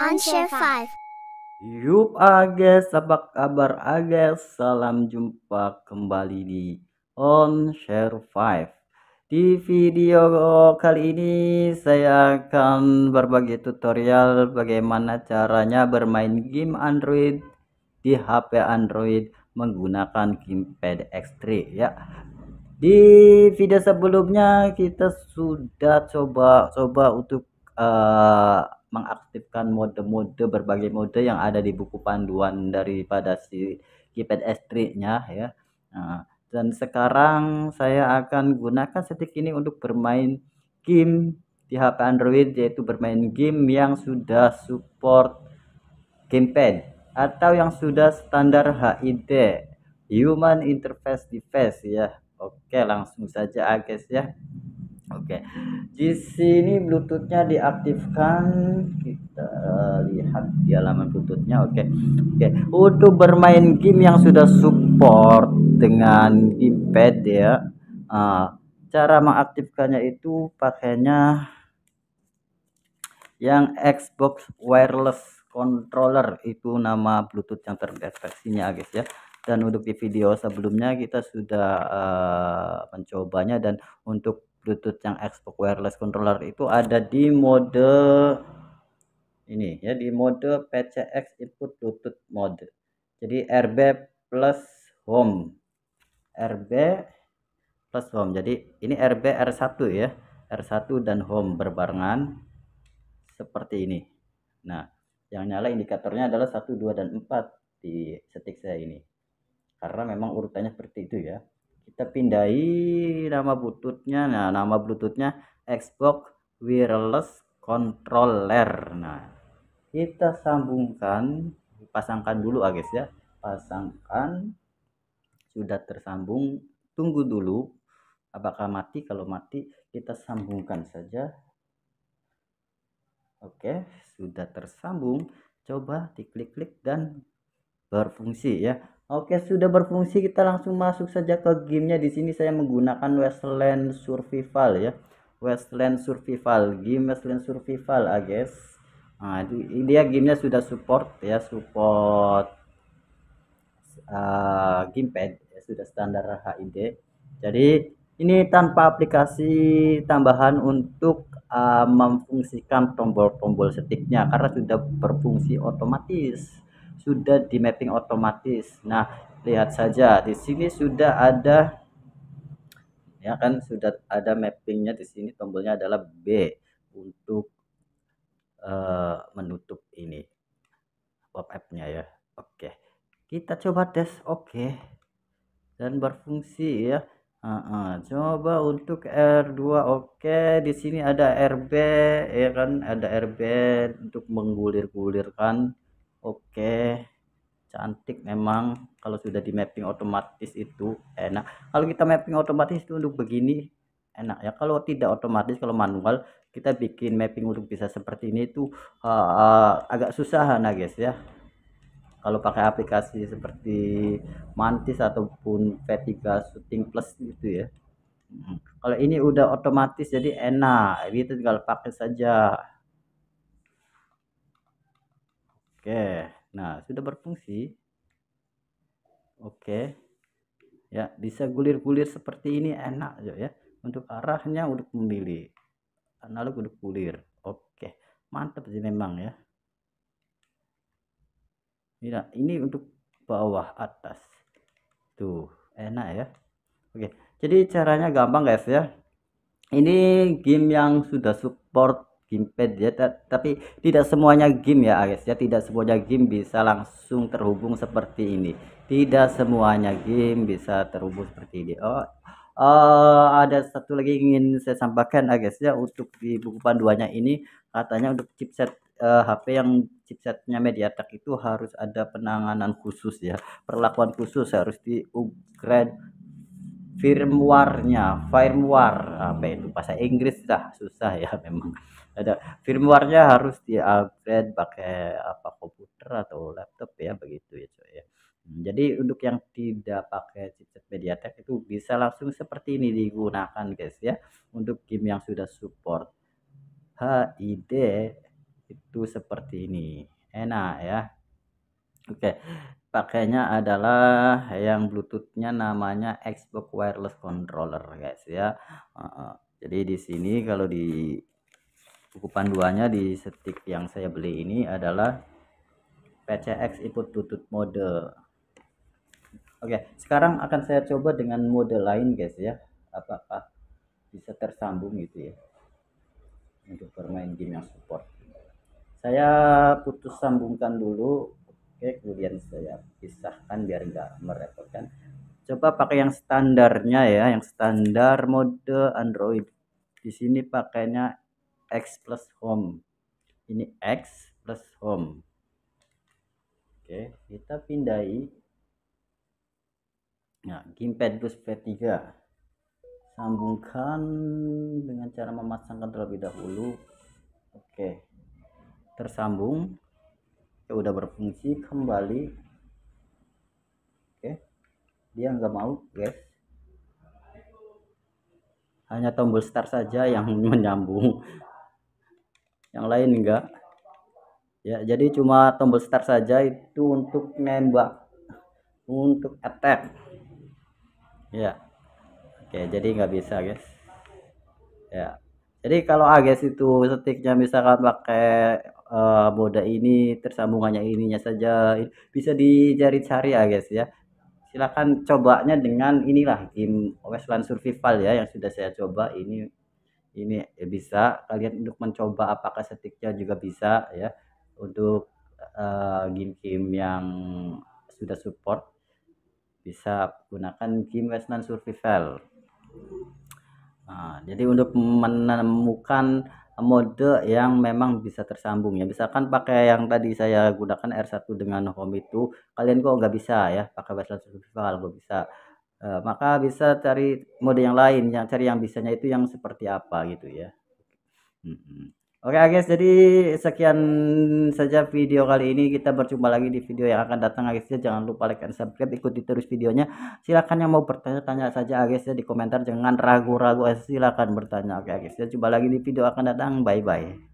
on Share 5. Yup Ages, apa kabar Ages? Salam jumpa kembali di On Share 5. Di video kali ini saya akan berbagi tutorial bagaimana caranya bermain game Android di HP Android menggunakan gamepad X3 ya. Di video sebelumnya kita sudah coba-coba untuk uh, mengaktifkan mode-mode berbagai mode yang ada di buku panduan daripada si keypad S3-nya ya. Nah, dan sekarang saya akan gunakan setik ini untuk bermain game di HP Android yaitu bermain game yang sudah support gamepad atau yang sudah standar HID Human Interface Device ya. Oke, langsung saja guys ya. Oke. Di sini Bluetoothnya diaktifkan. Kita lihat di halaman Bluetoothnya. Oke. Oke. Untuk bermain game yang sudah support dengan gamepad ya. Uh, cara mengaktifkannya itu pakainya yang Xbox wireless controller itu nama Bluetooth yang terbaik versinya guys ya dan untuk di video sebelumnya kita sudah uh, mencobanya dan untuk Bluetooth yang Xbox wireless controller itu ada di mode ini ya di mode PCX input Bluetooth mode jadi RB plus home RB plus home jadi ini RB R1 ya R1 dan home berbarengan seperti ini nah yang nyala indikatornya adalah 1 2 dan 4 di setik saya ini karena memang urutannya seperti itu ya kita pindai nama bututnya nah nama bluetoothnya Xbox wireless controller nah kita sambungkan pasangkan dulu ah, guys ya pasangkan sudah tersambung tunggu dulu apakah mati kalau mati kita sambungkan saja oke sudah tersambung coba diklik-klik dan berfungsi ya Oke, sudah berfungsi. Kita langsung masuk saja ke gamenya. Di sini saya menggunakan Westland Survival ya. Westland Survival, game Westland Survival, ah guys. Nah, dia ya gamenya sudah support ya, support uh, gamepad ya, sudah standar HID. Jadi ini tanpa aplikasi tambahan untuk uh, memfungsikan tombol-tombol setiknya karena sudah berfungsi otomatis sudah di mapping otomatis nah lihat saja di sini sudah ada ya kan sudah ada mappingnya di sini tombolnya adalah B untuk uh, menutup ini pop up-nya ya oke kita coba tes oke dan berfungsi ya Uh, uh, coba untuk R2 oke di sini ada RB ya kan ada RB untuk menggulir-gulirkan cantik memang kalau sudah di mapping otomatis itu enak kalau kita mapping otomatis itu untuk begini enak ya kalau tidak otomatis kalau manual kita bikin mapping untuk bisa seperti ini itu uh, uh, agak susah nah guys ya kalau pakai aplikasi seperti mantis ataupun V3 shooting plus gitu ya hmm. kalau ini udah otomatis jadi enak ini gitu, tinggal pakai saja oke okay. Nah, sudah berfungsi. Oke. Ya, bisa gulir-gulir seperti ini enak ya. Untuk arahnya untuk memilih. Analog untuk gulir. Oke. Mantap sih memang ya. Nah, ini untuk bawah atas. Tuh, enak ya. Oke. Jadi caranya gampang guys ya. Ini game yang sudah support gamepad ya tapi tidak semuanya game ya guys ya tidak semuanya game bisa langsung terhubung seperti ini tidak semuanya game bisa terhubung seperti ini oh uh, ada satu lagi ingin saya sampaikan guys ya untuk di buku panduannya ini katanya untuk chipset uh, eh, HP yang chipsetnya MediaTek itu harus ada penanganan khusus ya perlakuan khusus harus di upgrade firmware-nya, firmware apa itu bahasa Inggris dah susah ya memang. Ada firmware-nya harus di pakai apa komputer atau laptop ya begitu ya coy ya. Jadi untuk yang tidak pakai chipset MediaTek itu bisa langsung seperti ini digunakan guys ya untuk game yang sudah support HID itu seperti ini. Enak ya. Oke pakainya adalah yang bluetoothnya namanya Xbox wireless controller guys ya jadi di sini kalau di buku panduannya di stick yang saya beli ini adalah PCX input bluetooth mode oke sekarang akan saya coba dengan mode lain guys ya apakah bisa tersambung gitu ya untuk bermain game yang support saya putus sambungkan dulu Oke kemudian saya pisahkan biar nggak merepotkan coba pakai yang standarnya ya yang standar mode Android di sini pakainya X plus home ini X plus home oke kita pindai nah gamepad Plus P3 sambungkan dengan cara memasangkan terlebih dahulu oke tersambung ya udah berfungsi kembali oke dia nggak mau guys hanya tombol start saja yang menyambung yang lain enggak ya jadi cuma tombol start saja itu untuk nembak untuk attack ya oke jadi nggak bisa guys ya jadi kalau ages itu setiknya misalkan pakai uh, eh, boda ini tersambungannya ininya saja bisa dicari-cari ya guys ya silahkan cobanya dengan inilah game Westland Survival ya yang sudah saya coba ini ini ya bisa kalian untuk mencoba apakah setiknya juga bisa ya untuk eh, game-game uh, yang sudah support bisa gunakan game Westland Survival nah, jadi untuk menemukan mode yang memang bisa tersambung ya misalkan pakai yang tadi saya gunakan R1 dengan home itu kalian kok nggak bisa ya pakai baseline survival gue bisa e, maka bisa cari mode yang lain yang cari yang bisanya itu yang seperti apa gitu ya -hmm. Oke guys, jadi sekian saja video kali ini. Kita berjumpa lagi di video yang akan datang guys. Ya, jangan lupa like dan subscribe, ikuti terus videonya. Silakan yang mau bertanya-tanya saja guys ya, di komentar. Jangan ragu-ragu, silakan bertanya. Oke guys, ya, jumpa lagi di video akan datang. Bye bye.